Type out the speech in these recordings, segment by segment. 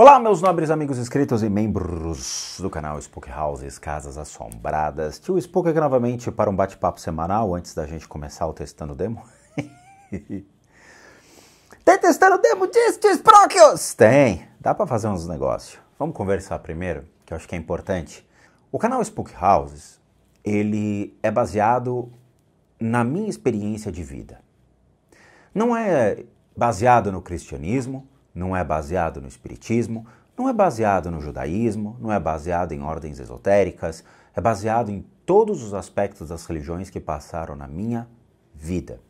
Olá, meus nobres amigos inscritos e membros do canal Spook Houses Casas Assombradas. Tio Spook aqui novamente para um bate-papo semanal antes da gente começar o Testando Demo. Tem Testando Demo disso, tio Tem, dá para fazer uns negócios. Vamos conversar primeiro, que eu acho que é importante. O canal Spook Houses, ele é baseado na minha experiência de vida. Não é baseado no cristianismo, não é baseado no espiritismo, não é baseado no judaísmo, não é baseado em ordens esotéricas, é baseado em todos os aspectos das religiões que passaram na minha vida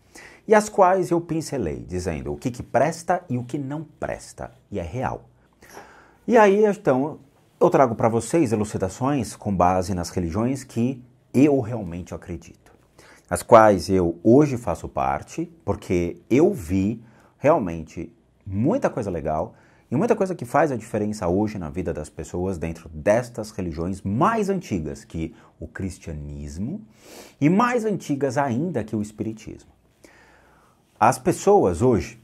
e as quais eu pincelei, dizendo o que, que presta e o que não presta, e é real. E aí, então, eu trago para vocês elucidações com base nas religiões que eu realmente acredito, as quais eu hoje faço parte, porque eu vi realmente muita coisa legal e muita coisa que faz a diferença hoje na vida das pessoas dentro destas religiões mais antigas que o cristianismo e mais antigas ainda que o espiritismo. As pessoas hoje,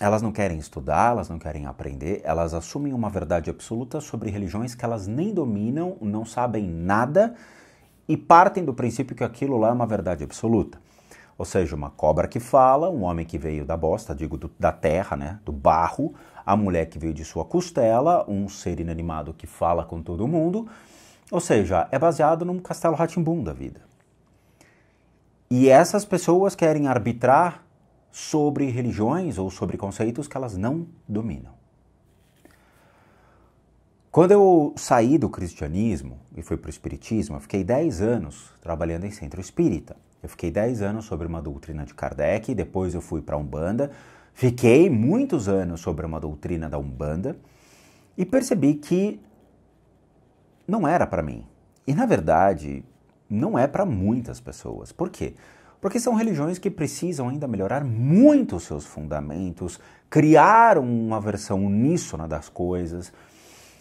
elas não querem estudar, elas não querem aprender, elas assumem uma verdade absoluta sobre religiões que elas nem dominam, não sabem nada e partem do princípio que aquilo lá é uma verdade absoluta. Ou seja, uma cobra que fala, um homem que veio da bosta, digo, do, da terra, né, do barro, a mulher que veio de sua costela, um ser inanimado que fala com todo mundo. Ou seja, é baseado num castelo ratimbum da vida. E essas pessoas querem arbitrar sobre religiões ou sobre conceitos que elas não dominam. Quando eu saí do cristianismo e fui para o espiritismo, eu fiquei 10 anos trabalhando em centro espírita. Eu fiquei 10 anos sobre uma doutrina de Kardec, depois eu fui para a Umbanda, fiquei muitos anos sobre uma doutrina da Umbanda e percebi que não era para mim. E na verdade, não é para muitas pessoas. Por quê? Porque são religiões que precisam ainda melhorar muito os seus fundamentos, criar uma versão uníssona das coisas.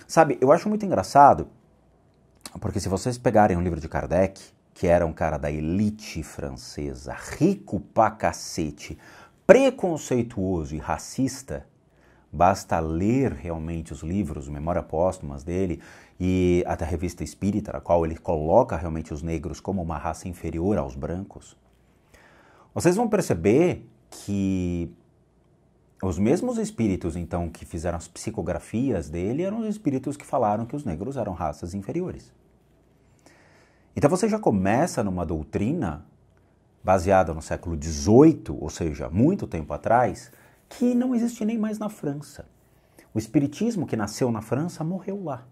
Sabe, eu acho muito engraçado, porque se vocês pegarem um livro de Kardec, que era um cara da elite francesa, rico pra cacete, preconceituoso e racista, basta ler realmente os livros, Memória Póstumas dele e até a revista Espírita, na qual ele coloca realmente os negros como uma raça inferior aos brancos, vocês vão perceber que os mesmos espíritos, então, que fizeram as psicografias dele eram os espíritos que falaram que os negros eram raças inferiores. Então você já começa numa doutrina baseada no século XVIII, ou seja, muito tempo atrás, que não existe nem mais na França. O espiritismo que nasceu na França morreu lá.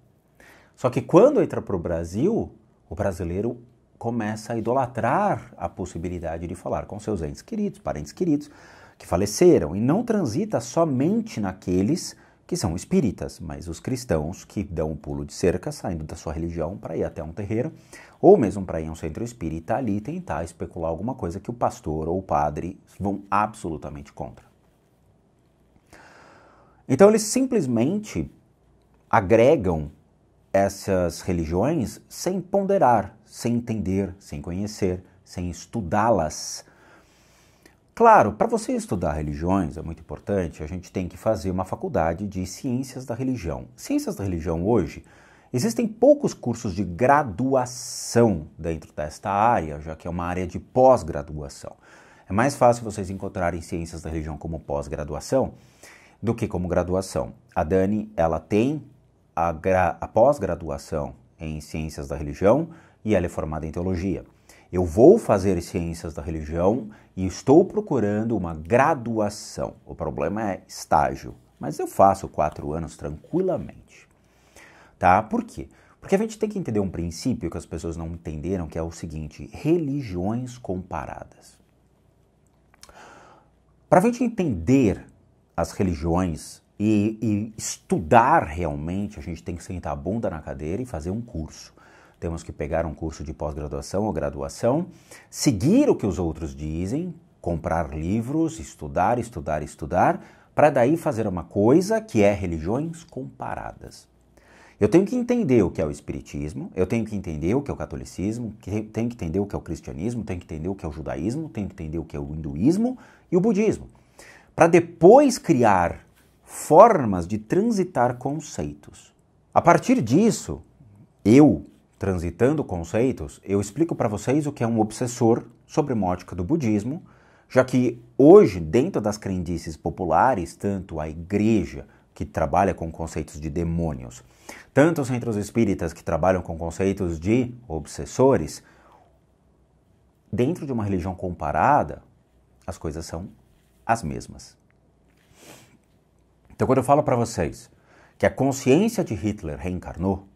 Só que quando entra para o Brasil, o brasileiro começa a idolatrar a possibilidade de falar com seus entes queridos, parentes queridos que faleceram, e não transita somente naqueles que são espíritas, mas os cristãos que dão um pulo de cerca saindo da sua religião para ir até um terreiro, ou mesmo para ir a um centro espírita ali tentar especular alguma coisa que o pastor ou o padre vão absolutamente contra. Então eles simplesmente agregam essas religiões sem ponderar, sem entender, sem conhecer, sem estudá-las Claro, para você estudar religiões é muito importante, a gente tem que fazer uma faculdade de ciências da religião. Ciências da religião hoje Existem poucos cursos de graduação dentro desta área, já que é uma área de pós-graduação. É mais fácil vocês encontrarem ciências da religião como pós-graduação do que como graduação. A Dani, ela tem a, a pós-graduação em ciências da religião e ela é formada em teologia. Eu vou fazer ciências da religião e estou procurando uma graduação. O problema é estágio, mas eu faço quatro anos tranquilamente. Tá? Por quê? Porque a gente tem que entender um princípio que as pessoas não entenderam, que é o seguinte: religiões comparadas. Para a gente entender as religiões e, e, estudar realmente, a gente tem que sentar a bunda na cadeira e fazer um curso temos que pegar um curso de pós-graduação ou graduação, seguir o que os outros dizem, comprar livros, estudar, estudar, estudar, para daí fazer uma coisa que é religiões comparadas. Eu tenho que entender o que é o espiritismo, eu tenho que entender o que é o catolicismo, tenho que entender o que é o cristianismo, tenho que entender o que é o judaísmo, tenho que entender o que é o hinduísmo e o budismo, para depois criar formas de transitar conceitos. A partir disso, eu, Transitando conceitos, eu explico para vocês o que é um obsessor sobre uma do budismo, já que hoje, dentro das crendices populares, tanto a igreja, que trabalha com conceitos de demônios, tanto os centros espíritas, que trabalham com conceitos de obsessores, dentro de uma religião comparada, as coisas são as mesmas. Então, quando eu falo para vocês que a consciência de Hitler reencarnou,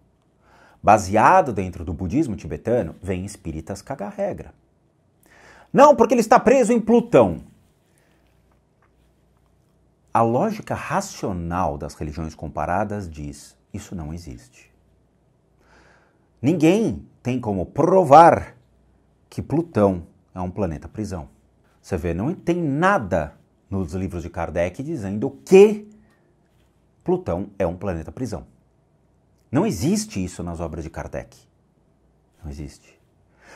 baseado dentro do budismo tibetano, vem espíritas cagar regra. Não, porque ele está preso em Plutão. A lógica racional das religiões comparadas diz: isso não existe. Ninguém tem como provar que Plutão é um planeta prisão. Você vê, não tem nada nos livros de Kardec dizendo que Plutão é um planeta prisão. Não existe isso nas obras de Kardec. Não existe.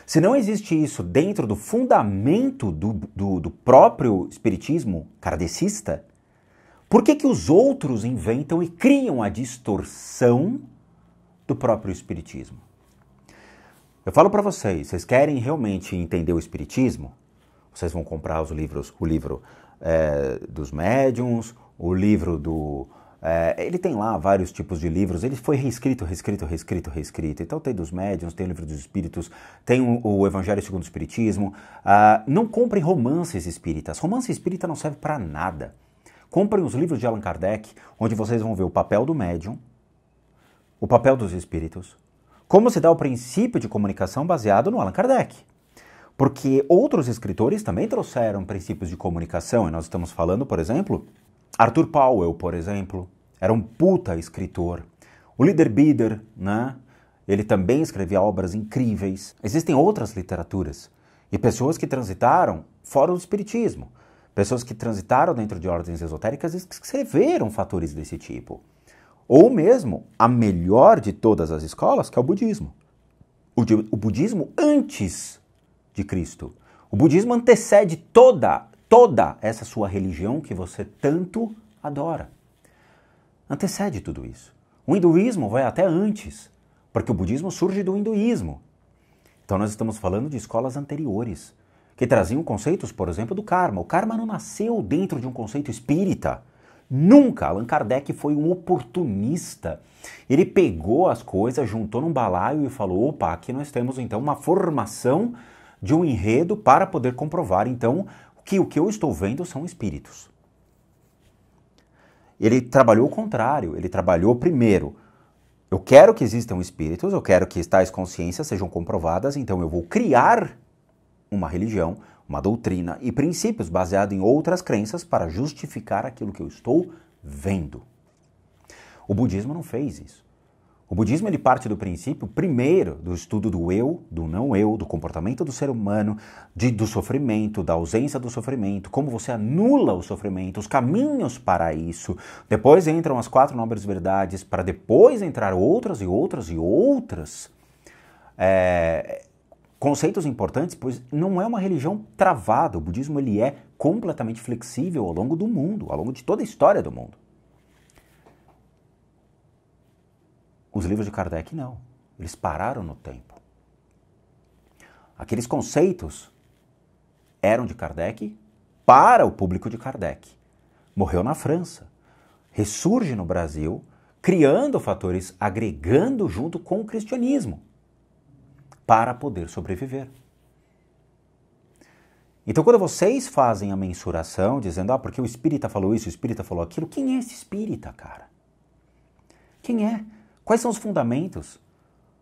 Se não existe isso dentro do fundamento do, do, do próprio espiritismo kardecista, por que, que os outros inventam e criam a distorção do próprio espiritismo? Eu falo para vocês, vocês querem realmente entender o espiritismo? Vocês vão comprar os livros, o livro é, dos médiums, o livro do é, ele tem lá vários tipos de livros, ele foi reescrito, reescrito, reescrito, reescrito. Então tem dos médiuns, tem o livro dos espíritos, tem o, o Evangelho segundo o Espiritismo. Ah, não comprem romances espíritas. Romance espírita não serve para nada. Comprem os livros de Allan Kardec, onde vocês vão ver o papel do médium, o papel dos espíritos, como se dá o princípio de comunicação baseado no Allan Kardec. Porque outros escritores também trouxeram princípios de comunicação, e nós estamos falando, por exemplo, Arthur Powell, por exemplo, era um puta escritor. O líder Bieder, né? Ele também escrevia obras incríveis. Existem outras literaturas e pessoas que transitaram fora do espiritismo, pessoas que transitaram dentro de ordens esotéricas e escreveram fatores desse tipo. Ou mesmo a melhor de todas as escolas, que é o budismo. O, o budismo antes de Cristo. O budismo antecede toda toda essa sua religião que você tanto adora. Antecede tudo isso. O hinduísmo vai até antes, porque o budismo surge do hinduísmo. Então nós estamos falando de escolas anteriores, que traziam conceitos, por exemplo, do karma. O karma não nasceu dentro de um conceito espírita. Nunca Allan Kardec foi um oportunista. Ele pegou as coisas, juntou num balaio e falou: opa, aqui nós temos então uma formação de um enredo para poder comprovar então que o que eu estou vendo são espíritos. Ele trabalhou o contrário, ele trabalhou primeiro. Eu quero que existam espíritos, eu quero que tais consciências sejam comprovadas, então eu vou criar uma religião, uma doutrina e princípios baseados em outras crenças para justificar aquilo que eu estou vendo. O budismo não fez isso. O budismo ele parte do princípio, primeiro, do estudo do eu, do não eu, do comportamento do ser humano, de, do sofrimento, da ausência do sofrimento, como você anula o sofrimento, os caminhos para isso. Depois entram as quatro nobres verdades, para depois entrar outras e outras e outras. É, conceitos importantes, pois não é uma religião travada. O budismo ele é completamente flexível ao longo do mundo, ao longo de toda a história do mundo. Os livros de Kardec não. Eles pararam no tempo. Aqueles conceitos eram de Kardec para o público de Kardec. Morreu na França, ressurge no Brasil, criando fatores, agregando junto com o cristianismo para poder sobreviver. Então, quando vocês fazem a mensuração, dizendo, ah, porque o espírita falou isso, o espírita falou aquilo, quem é esse espírita, cara? Quem é? Quais são os fundamentos?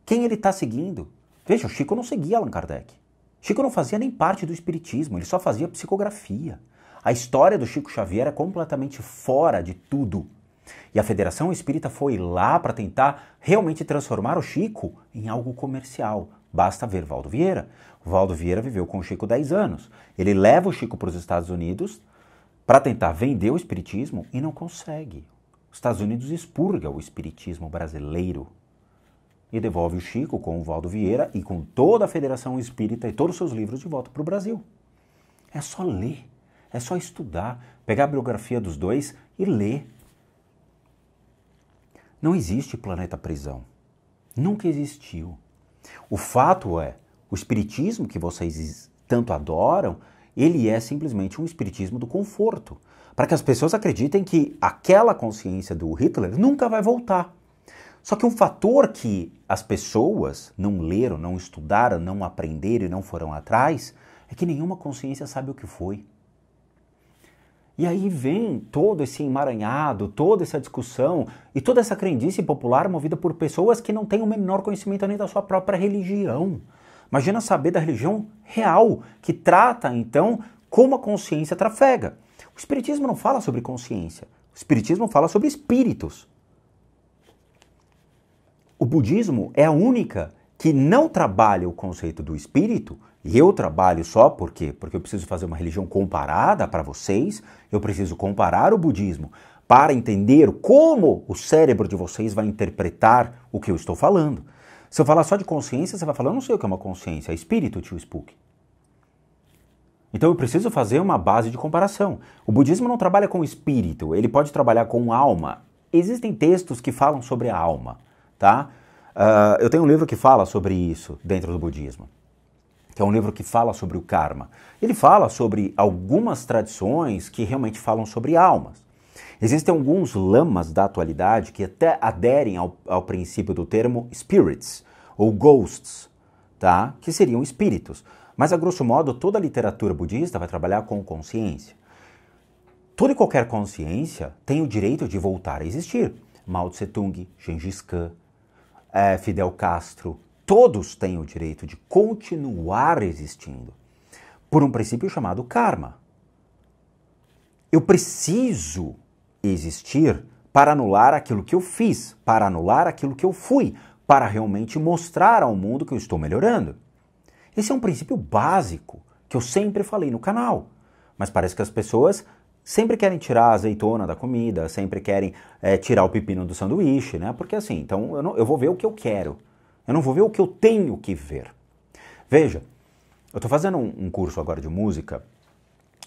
Quem ele está seguindo? Veja, o Chico não seguia Allan Kardec. Chico não fazia nem parte do espiritismo, ele só fazia psicografia. A história do Chico Xavier é completamente fora de tudo. E a Federação Espírita foi lá para tentar realmente transformar o Chico em algo comercial. Basta ver Valdo Vieira. Valdo Vieira viveu com o Chico 10 anos. Ele leva o Chico para os Estados Unidos para tentar vender o espiritismo e não consegue. Os Estados Unidos expurga o espiritismo brasileiro e devolve o Chico com o Valdo Vieira e com toda a Federação Espírita e todos os seus livros de volta para o Brasil. É só ler, é só estudar, pegar a biografia dos dois e ler. Não existe planeta prisão. Nunca existiu. O fato é, o espiritismo que vocês tanto adoram, ele é simplesmente um espiritismo do conforto para que as pessoas acreditem que aquela consciência do Hitler nunca vai voltar. Só que um fator que as pessoas não leram, não estudaram, não aprenderam e não foram atrás é que nenhuma consciência sabe o que foi. E aí vem todo esse emaranhado, toda essa discussão e toda essa crendice popular movida por pessoas que não têm o menor conhecimento nem da sua própria religião. Imagina saber da religião real, que trata então como a consciência trafega. O Espiritismo não fala sobre consciência. O Espiritismo fala sobre espíritos. O budismo é a única que não trabalha o conceito do espírito, e eu trabalho só porque porque eu preciso fazer uma religião comparada para vocês, eu preciso comparar o budismo para entender como o cérebro de vocês vai interpretar o que eu estou falando. Se eu falar só de consciência, você vai falar, eu não sei o que é uma consciência, é espírito, tio Spook. Então eu preciso fazer uma base de comparação. O budismo não trabalha com espírito, ele pode trabalhar com alma. Existem textos que falam sobre a alma, tá? Uh, eu tenho um livro que fala sobre isso dentro do budismo, que é um livro que fala sobre o karma. Ele fala sobre algumas tradições que realmente falam sobre almas. Existem alguns lamas da atualidade que até aderem ao, ao princípio do termo spirits ou ghosts, tá? Que seriam espíritos. Mas, a grosso modo, toda a literatura budista vai trabalhar com consciência. Toda e qualquer consciência tem o direito de voltar a existir. Mao Tse-tung, Genghis Khan, eh, Fidel Castro, todos têm o direito de continuar existindo por um princípio chamado karma. Eu preciso existir para anular aquilo que eu fiz, para anular aquilo que eu fui, para realmente mostrar ao mundo que eu estou melhorando. Esse é um princípio básico que eu sempre falei no canal, mas parece que as pessoas sempre querem tirar a azeitona da comida, sempre querem é, tirar o pepino do sanduíche, né? Porque assim, então eu, não, eu vou ver o que eu quero, eu não vou ver o que eu tenho que ver. Veja, eu estou fazendo um, um, curso agora de música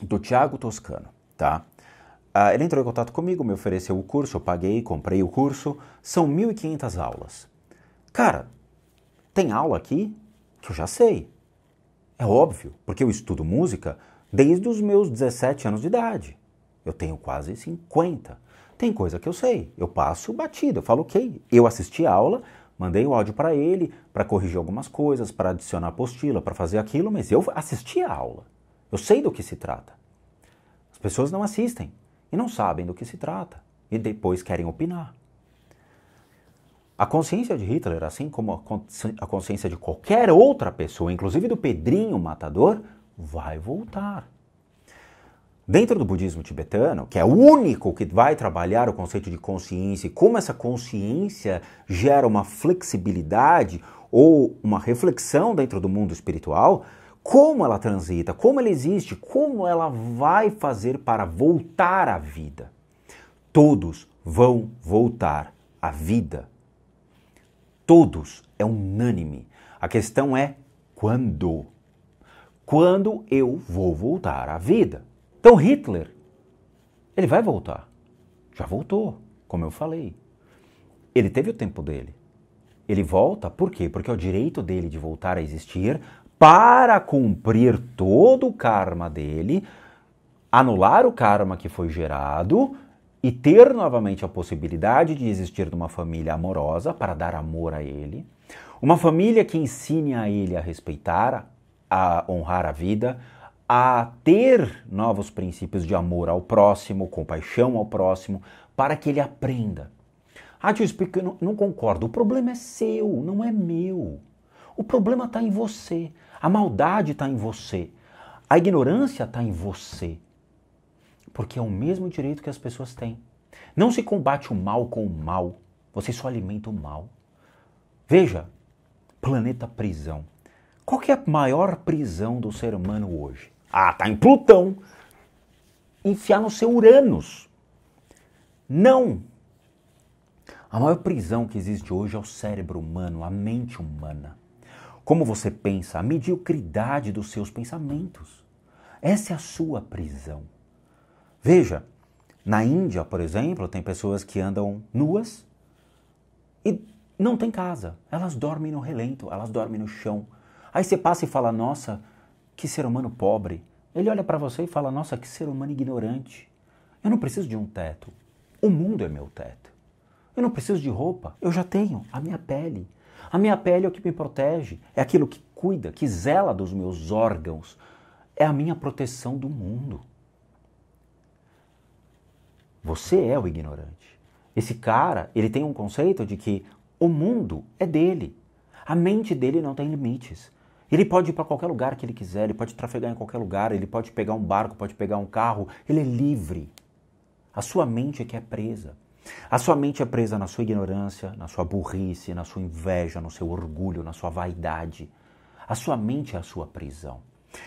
do Tiago Toscano, tá? Ah, ele entrou em contato comigo, me ofereceu o curso, eu paguei, comprei o curso. São 1.500 aulas. Cara, tem aula aqui que eu já sei. É óbvio, porque eu estudo música desde os meus 17 anos de idade. Eu tenho quase 50. Tem coisa que eu sei, eu passo batido, eu falo ok. Eu assisti a aula, mandei o áudio para ele, para corrigir algumas coisas, para adicionar apostila, para fazer aquilo, mas eu assisti a aula. Eu sei do que se trata. As pessoas não assistem e não sabem do que se trata e depois querem opinar. A consciência de Hitler, assim como a consciência de qualquer outra pessoa, inclusive do Pedrinho Matador, vai voltar. Dentro do budismo tibetano, que é o único que vai trabalhar o conceito de consciência e como essa consciência gera uma flexibilidade ou uma reflexão dentro do mundo espiritual, como ela transita, como ela existe, como ela vai fazer para voltar à vida. Todos vão voltar à vida Todos é unânime. A questão é quando? Quando eu vou voltar à vida? Então Hitler, ele vai voltar. Já voltou, como eu falei. Ele teve o tempo dele. Ele volta por quê? Porque é o direito dele de voltar a existir para cumprir todo o karma dele, anular o karma que foi gerado e ter novamente a possibilidade de existir numa família amorosa para dar amor a ele, uma família que ensine a ele a respeitar, a honrar a vida, a ter novos princípios de amor ao próximo, compaixão ao próximo, para que ele aprenda. Ah, tio Spica, eu não concordo. O problema é seu, não é meu. O problema está em você. A maldade está em você. A ignorância está em você. Porque é o mesmo direito que as pessoas têm. Não se combate o mal com o mal, você só alimenta o mal. Veja, planeta prisão. Qual é a maior prisão do ser humano hoje? Ah, tá em Plutão. Enfiar no seu Uranus. Não. A maior prisão que existe hoje é o cérebro humano, a mente humana. Como você pensa, a mediocridade dos seus pensamentos. Essa é a sua prisão. Veja, na Índia, por exemplo, tem pessoas que andam nuas e não tem casa. Elas dormem no relento, elas dormem no chão. Aí você passa e fala: "Nossa, que ser humano pobre". Ele olha para você e fala: "Nossa, que ser humano ignorante". Eu não preciso de um teto. O mundo é meu teto. Eu não preciso de roupa. Eu já tenho a minha pele. A minha pele é o que me protege, é aquilo que cuida, que zela dos meus órgãos, é a minha proteção do mundo. Você é o ignorante. Esse cara, ele tem um conceito de que o mundo é dele. A mente dele não tem limites. Ele pode ir para qualquer lugar que ele quiser, ele pode trafegar em qualquer lugar, ele pode pegar um barco, pode pegar um carro, ele é livre. A sua mente é que é presa. A sua mente é presa na sua ignorância, na sua burrice, na sua inveja, no seu orgulho, na sua vaidade. A sua mente é a sua prisão.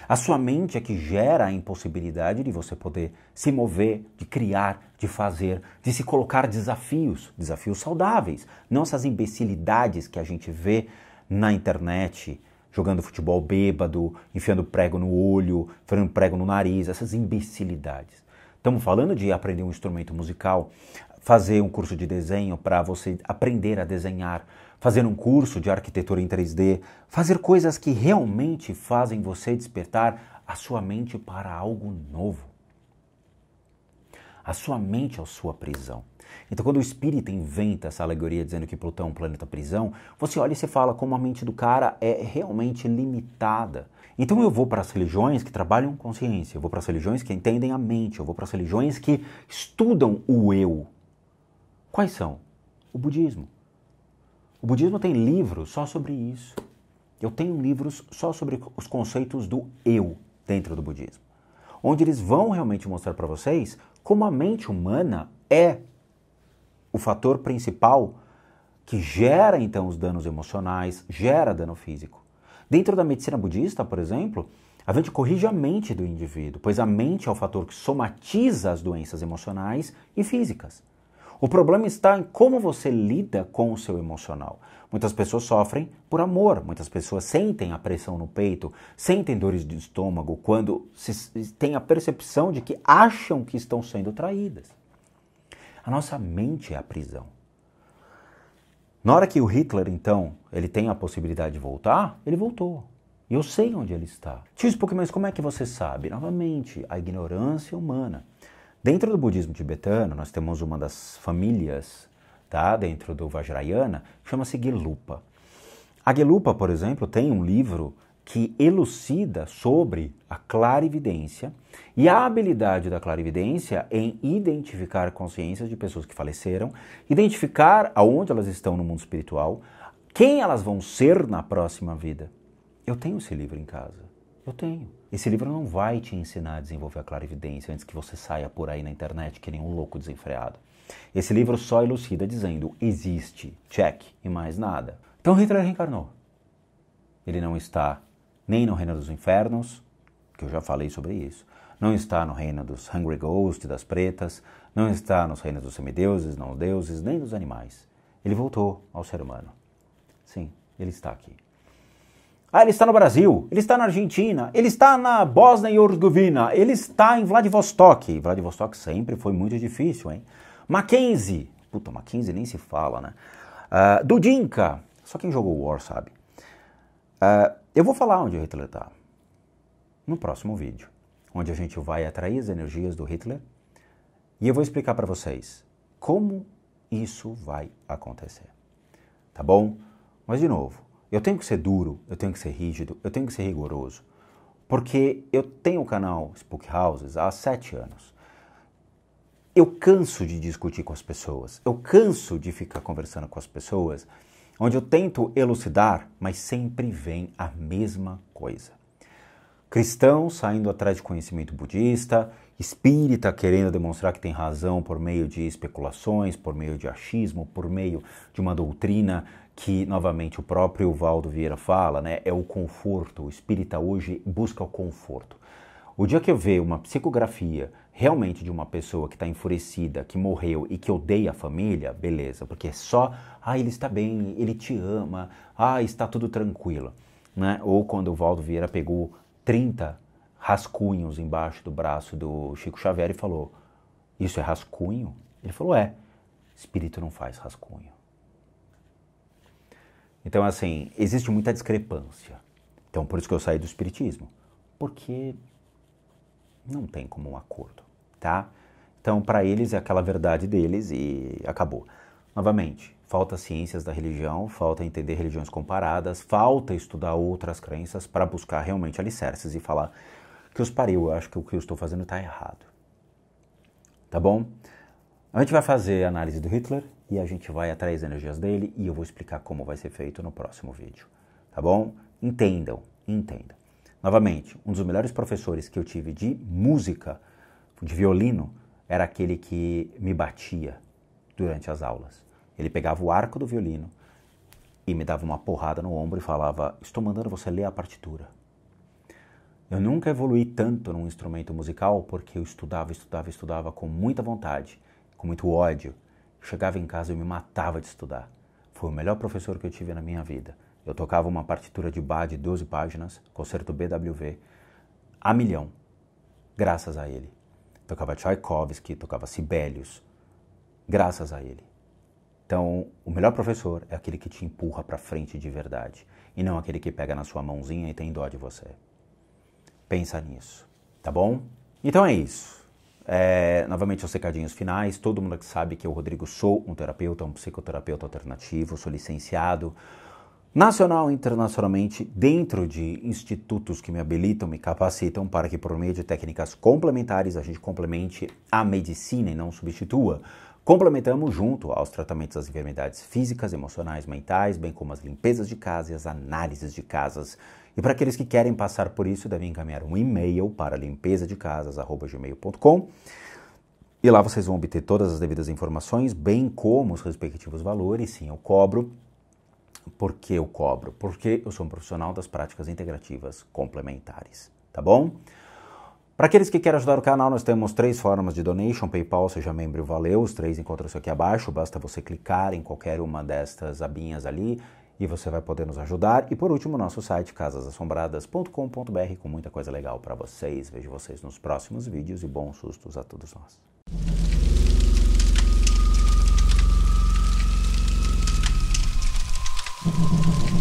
A sua mente é que gera a impossibilidade de você poder se mover, de criar, de fazer, de se colocar desafios, desafios saudáveis, não essas imbecilidades que a gente vê na internet, jogando futebol bêbado, enfiando prego no olho, enfiando prego no nariz, essas imbecilidades. Estamos falando de aprender um instrumento musical, fazer um curso de desenho para você aprender a desenhar, fazer um curso de arquitetura em 3D, fazer coisas que realmente fazem você despertar a sua mente para algo novo a sua mente à sua prisão. Então, quando o espírito inventa essa alegoria dizendo que Plutão é um planeta prisão, você olha e se fala como a mente do cara é realmente limitada. Então, eu vou para as religiões que trabalham consciência, eu vou para as religiões que entendem a mente, eu vou para as religiões que estudam o eu. Quais são? O budismo. O budismo tem livros só sobre isso. Eu tenho livros só sobre os conceitos do eu dentro do budismo onde eles vão realmente mostrar para vocês como a mente humana é o fator principal que gera então os danos emocionais, gera dano físico. Dentro da medicina budista, por exemplo, a gente corrige a mente do indivíduo, pois a mente é o fator que somatiza as doenças emocionais e físicas. O problema está em como você lida com o seu emocional. Muitas pessoas sofrem por amor, muitas pessoas sentem a pressão no peito, sentem dores de estômago quando se, têm a percepção de que acham que estão sendo traídas. A nossa mente é a prisão. Na hora que o Hitler, então, ele tem a possibilidade de voltar, ele voltou. E eu sei onde ele está. Tio Spook, mas como é que você sabe? Novamente, a ignorância humana. Dentro do budismo tibetano, nós temos uma das famílias, tá, dentro do Vajrayana, que chama-se Gelupa. A Gelupa, por exemplo, tem um livro que elucida sobre a clarividência e a habilidade da clarividência em identificar consciências de pessoas que faleceram, identificar aonde elas estão no mundo espiritual, quem elas vão ser na próxima vida. Eu tenho esse livro em casa. Eu tenho. Esse livro não vai te ensinar a desenvolver a clarividência antes que você saia por aí na internet que nem um louco desenfreado. Esse livro só elucida dizendo existe, check e mais nada. Então Hitler reencarnou. Ele não está nem no reino dos infernos, que eu já falei sobre isso. Não está no reino dos hungry ghosts, das pretas, não está nos reinos dos semideuses, não deuses, nem dos animais. Ele voltou ao ser humano. Sim, ele está aqui. Ah, ele está no Brasil, ele está na Argentina, ele está na Bósnia e Herzegovina, ele está em Vladivostok. Vladivostok sempre foi muito difícil, hein? Mackenzie, puta, Mackenzie nem se fala, né? Uh, ah, Dudinka, só quem jogou War sabe. Uh, eu vou falar onde o Hitler está no próximo vídeo, onde a gente vai atrair as energias do Hitler e eu vou explicar para vocês como isso vai acontecer. Tá bom? Mas de novo, eu tenho que ser duro, eu tenho que ser rígido, eu tenho que ser rigoroso. Porque eu tenho o canal Spook Houses há sete anos. Eu canso de discutir com as pessoas, eu canso de ficar conversando com as pessoas, onde eu tento elucidar, mas sempre vem a mesma coisa. Cristão saindo atrás de conhecimento budista, espírita querendo demonstrar que tem razão por meio de especulações, por meio de achismo, por meio de uma doutrina que novamente o próprio Valdo Vieira fala, né, é o conforto. O espírita hoje busca o conforto. O dia que eu ver uma psicografia realmente de uma pessoa que está enfurecida, que morreu e que odeia a família, beleza, porque é só, ah, ele está bem, ele te ama, ah, está tudo tranquilo. Né? Ou quando o Valdo Vieira pegou 30 rascunhos embaixo do braço do Chico Xavier e falou: Isso é rascunho? Ele falou: É, espírito não faz rascunho. Então, assim, existe muita discrepância. Então, por isso que eu saí do espiritismo. Porque não tem como um acordo, tá? Então, para eles é aquela verdade deles e acabou. Novamente, falta ciências da religião, falta entender religiões comparadas, falta estudar outras crenças para buscar realmente alicerces e falar que os pariu, eu acho que o que eu estou fazendo está errado. Tá bom? A gente vai fazer a análise do Hitler, e a gente vai atrás das energias dele e eu vou explicar como vai ser feito no próximo vídeo, tá bom? Entendam, entendam. Novamente, um dos melhores professores que eu tive de música, de violino, era aquele que me batia durante as aulas. Ele pegava o arco do violino e me dava uma porrada no ombro e falava: Estou mandando você ler a partitura. Eu nunca evolui tanto num instrumento musical porque eu estudava, estudava, estudava com muita vontade, com muito ódio. Chegava em casa e me matava de estudar. Foi o melhor professor que eu tive na minha vida. Eu tocava uma partitura de bar de 12 páginas, concerto BWV, a milhão, graças a ele. Tocava Tchaikovsky, tocava Sibelius, graças a ele. Então, o melhor professor é aquele que te empurra para frente de verdade e não aquele que pega na sua mãozinha e tem dó de você. Pensa nisso, tá bom? Então é isso. É, novamente, os recadinhos finais. Todo mundo que sabe que eu, Rodrigo, sou um terapeuta, um psicoterapeuta alternativo, sou licenciado nacional e internacionalmente dentro de institutos que me habilitam, me capacitam para que, por meio de técnicas complementares, a gente complemente a medicina e não substitua. Complementamos junto aos tratamentos das enfermidades físicas, emocionais, mentais, bem como as limpezas de casa e as análises de casas e para aqueles que querem passar por isso, devem encaminhar um e-mail para limpeza de casas@gmail.com e lá vocês vão obter todas as devidas informações, bem como os respectivos valores. Sim, eu cobro. Por que eu cobro? Porque eu sou um profissional das práticas integrativas complementares, tá bom? Para aqueles que querem ajudar o canal, nós temos três formas de donation: PayPal, seja membro, valeu. Os três encontram-se aqui abaixo. Basta você clicar em qualquer uma destas abinhas ali e você vai poder nos ajudar. E por último, nosso site casasassombradas.com.br com muita coisa legal para vocês. Vejo vocês nos próximos vídeos e bons sustos a todos nós. Thank you.